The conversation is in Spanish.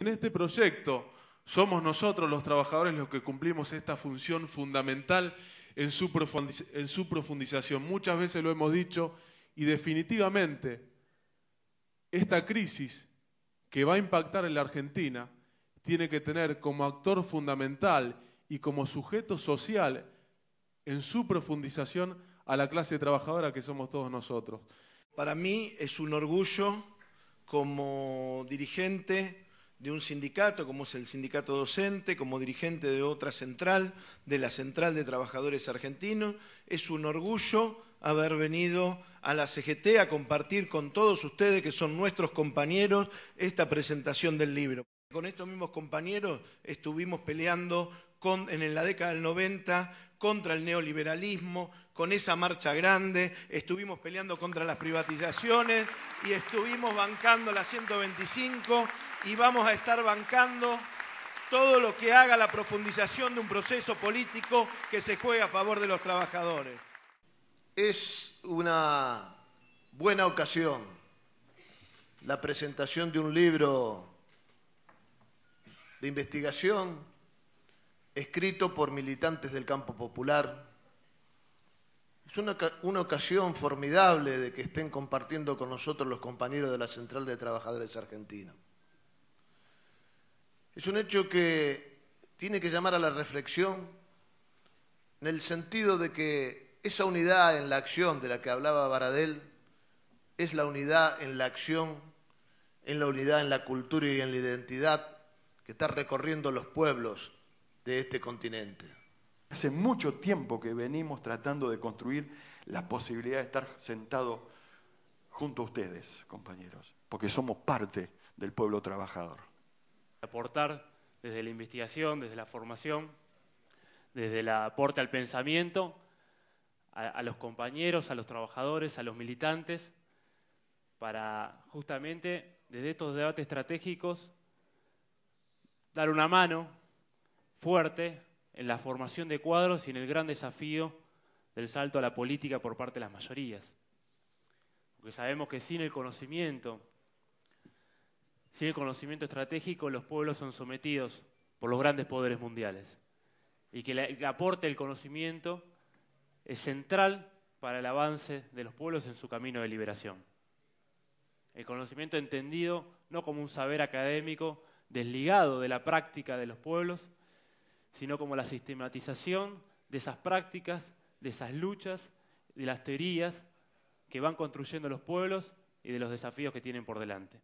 En este proyecto somos nosotros los trabajadores los que cumplimos esta función fundamental en su, profundización. Muchas veces lo hemos dicho y definitivamente esta crisis que va a impactar en la Argentina tiene que tener como actor fundamental y como sujeto social en su profundización a la clase trabajadora que somos todos nosotros. Para mí es un orgullo como dirigente de un sindicato, como es el sindicato docente, como dirigente de otra central, de la Central de Trabajadores Argentinos. Es un orgullo haber venido a la CGT a compartir con todos ustedes, que son nuestros compañeros, esta presentación del libro. Con estos mismos compañeros estuvimos peleando en la década del 90 contra el neoliberalismo, con esa marcha grande, estuvimos peleando contra las privatizaciones y estuvimos bancando la 125 y vamos a estar bancando todo lo que haga la profundización de un proceso político que se juegue a favor de los trabajadores. Es una buena ocasión la presentación de un libro de investigación escrito por militantes del campo popular. Es una, ocasión formidable de que estén compartiendo con nosotros los compañeros de la Central de Trabajadores Argentinos. Es un hecho que tiene que llamar a la reflexión en el sentido de que esa unidad en la acción de la que hablaba Baradell es la unidad en la acción, en la unidad en la cultura y en la identidad que está recorriendo los pueblos de este continente. Hace mucho tiempo que venimos tratando de construir la posibilidad de estar sentados junto a ustedes, compañeros, porque somos parte del pueblo trabajador aportar desde la investigación, desde la formación, desde el aporte al pensamiento, a, los compañeros, a los trabajadores, a los militantes, para justamente desde estos debates estratégicos dar una mano fuerte en la formación de cuadros y en el gran desafío del salto a la política por parte de las mayorías. Porque sabemos que sin el conocimiento, sin el conocimiento estratégico, los pueblos son sometidos por los grandes poderes mundiales. Y que el aporte del conocimiento es central para el avance de los pueblos en su camino de liberación. El conocimiento entendido no como un saber académico desligado de la práctica de los pueblos, sino como la sistematización de esas prácticas, de esas luchas, de las teorías que van construyendo los pueblos y de los desafíos que tienen por delante.